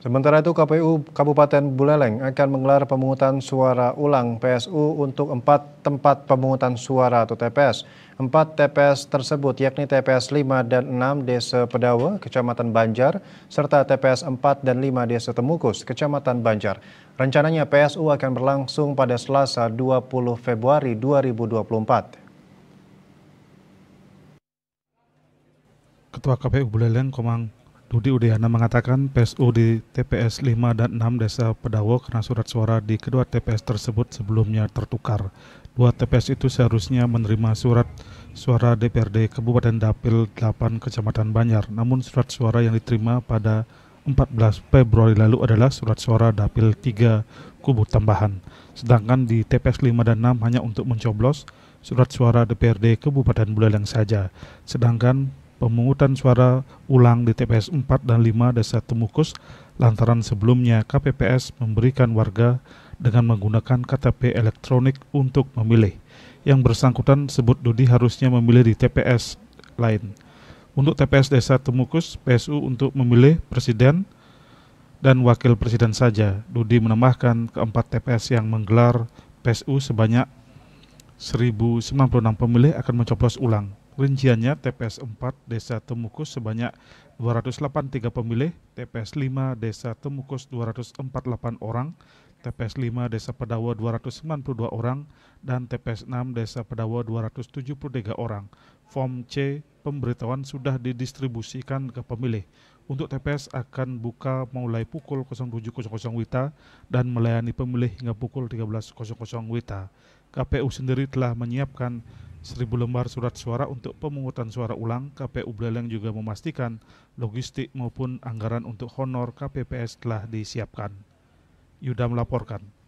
Sementara itu KPU Kabupaten Buleleng akan menggelar pemungutan suara ulang PSU untuk empat tempat pemungutan suara atau TPS. Empat TPS tersebut yakni TPS 5 dan 6 Desa Pedawa, Kecamatan Banjar, serta TPS 4 dan 5 Desa Temukus, Kecamatan Banjar. Rencananya PSU akan berlangsung pada Selasa 20 Februari 2024. Ketua KPU Buleleng Komang Dudi Udayana mengatakan PSU di TPS 5 dan 6 Desa Pedawo karena surat suara di kedua TPS tersebut sebelumnya tertukar. Dua TPS itu seharusnya menerima surat suara DPRD Kabupaten Dapil 8 Kecamatan Banjar. Namun surat suara yang diterima pada 14 Februari lalu adalah surat suara Dapil 3 kubu tambahan. Sedangkan di TPS 5 dan 6 hanya untuk mencoblos surat suara DPRD Kabupaten Buleleng saja. Sedangkan pemungutan suara ulang di TPS 4 dan 5 Desa Temukus lantaran sebelumnya KPPS memberikan warga dengan menggunakan KTP elektronik untuk memilih. Yang bersangkutan sebut Dodi harusnya memilih di TPS lain. Untuk TPS Desa Temukus, PSU untuk memilih presiden dan wakil presiden saja. Dodi menambahkan keempat TPS yang menggelar PSU sebanyak 1096 pemilih akan mencoblos ulang. Rinciannya TPS 4 Desa Temukus sebanyak 283 pemilih, TPS 5 Desa Temukus 248 orang, TPS 5 Desa Pedawa 292 orang, dan TPS 6 Desa Pedawa 273 orang. Form C pemberitahuan sudah didistribusikan ke pemilih. Untuk TPS akan buka mulai pukul 07.00 WITA dan melayani pemilih hingga pukul 13.00 WITA. KPU sendiri telah menyiapkan 1000 lembar surat suara untuk pemungutan suara ulang, KPU Buleleng juga memastikan logistik maupun anggaran untuk honor KPPS telah disiapkan. Yuda melaporkan.